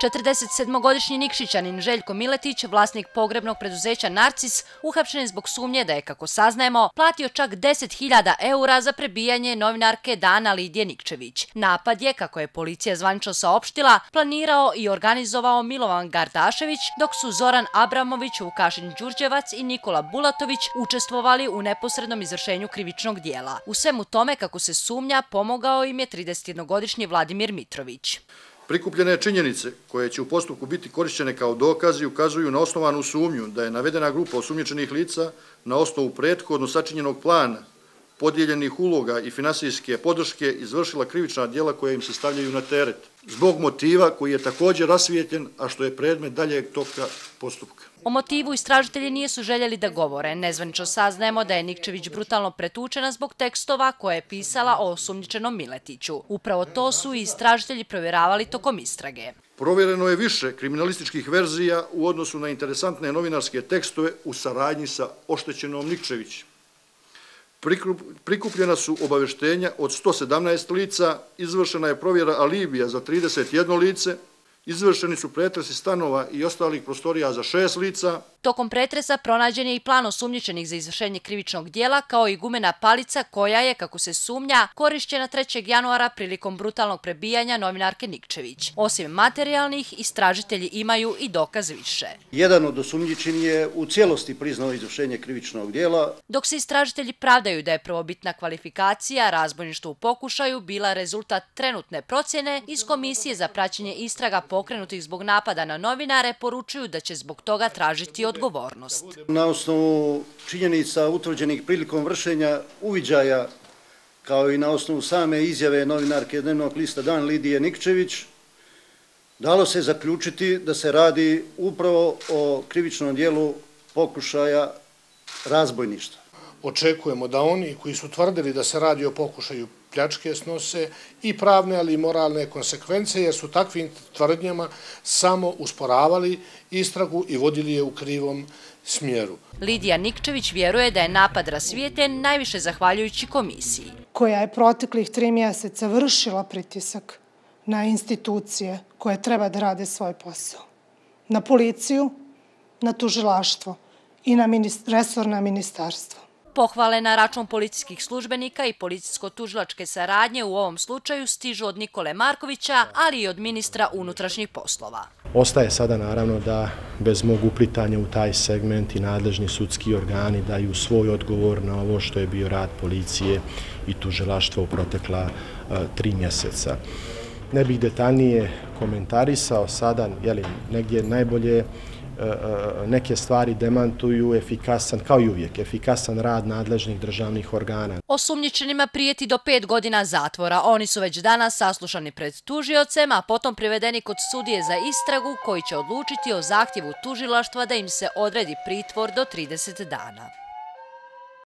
47-godišnji Nikšićanin Željko Miletić, vlasnik pogrebnog preduzeća Narcis, uhapšen je zbog sumnje da je, kako saznajemo, platio čak 10.000 eura za prebijanje novinarke Dana Lidije Nikčević. Napad je, kako je policija zvančno saopštila, planirao i organizovao Milovan Gardašević, dok su Zoran Abramović, Vukašin Đurđevac i Nikola Bulatović učestvovali u neposrednom izvršenju krivičnog dijela. U svemu tome, kako se sumnja, pomogao im je 31-godišnji Vladimir Mitrović. Prikupljene činjenice koje će u postupku biti korišćene kao dokazi ukazuju na osnovanu sumnju da je navedena grupa osumnječenih lica na osnovu prethodno sačinjenog plana podijeljenih uloga i finansijske podrške izvršila krivična dijela koja im se stavljaju na teret, zbog motiva koji je također rasvijetljen, a što je predmet daljeg toka postupka. O motivu istražitelji nisu željeli da govore. Nezvanično saznajemo da je Nikčević brutalno pretučena zbog tekstova koje je pisala o osumnjičenom Miletiću. Upravo to su i istražitelji provjeravali tokom istrage. Provjereno je više kriminalističkih verzija u odnosu na interesantne novinarske tekstove u saradnji sa oštećenom Nikčevićem. Prikupljena su obaveštenja od 117 lica, izvršena je provjera alibija za 31 lice, Izvršeni su pretresi stanova i ostalih prostorija za šest lica. Tokom pretresa pronađen je i plan osumnjičenih za izvršenje krivičnog dijela kao i gumena palica koja je, kako se sumnja, korišćena 3. januara prilikom brutalnog prebijanja novinarke Nikčević. Osim materijalnih, istražitelji imaju i dokaz više. Jedan od osumnjičenih je u cijelosti priznao izvršenje krivičnog dijela. Dok se istražitelji pravdaju da je prvobitna kvalifikacija, razbojništvo u pokušaju bila rezultat trenutne procjene iz Komisije za praćenje istraga po pokrenutih zbog napada na novinare, poručuju da će zbog toga tražiti odgovornost. Na osnovu činjenica utvrđenih prilikom vršenja uviđaja, kao i na osnovu same izjave novinarke dnevnog lista Dan Lidije Nikčević, dalo se zaključiti da se radi upravo o krivičnom dijelu pokušaja razbojništva očekujemo da oni koji su tvrdili da se radi o pokušaju pljačke snose i pravne, ali i moralne konsekvence, jer su takvim tvrdnjama samo usporavali istragu i vodili je u krivom smjeru. Lidija Nikčević vjeruje da je napad rasvijeten najviše zahvaljujući komisiji. Koja je proteklih tri mjeseca vršila pritisak na institucije koje treba da rade svoj posao. Na policiju, na tužilaštvo i na resorna ministarstva. Pohvale na račun policijskih službenika i policijsko-tužilačke saradnje u ovom slučaju stižu od Nikole Markovića, ali i od ministra unutrašnjih poslova. Ostaje sada naravno da bez mog uplitanja u taj segment i nadležni sudski organi daju svoj odgovor na ovo što je bio rad policije i tužilaštva u protekla e, tri mjeseca. Ne bih detaljnije komentarisao sada, je negdje najbolje Eh, neke stvari demantuju efikasan, kao i uvijek, efikasan rad nadležnih državnih organa. Osumnjičenima prijeti do pet godina zatvora. Oni su već danas saslušani pred tužiocem, a potom privedeni kod sudije za istragu koji će odlučiti o zahtjevu tužilaštva da im se odredi pritvor do 30 dana.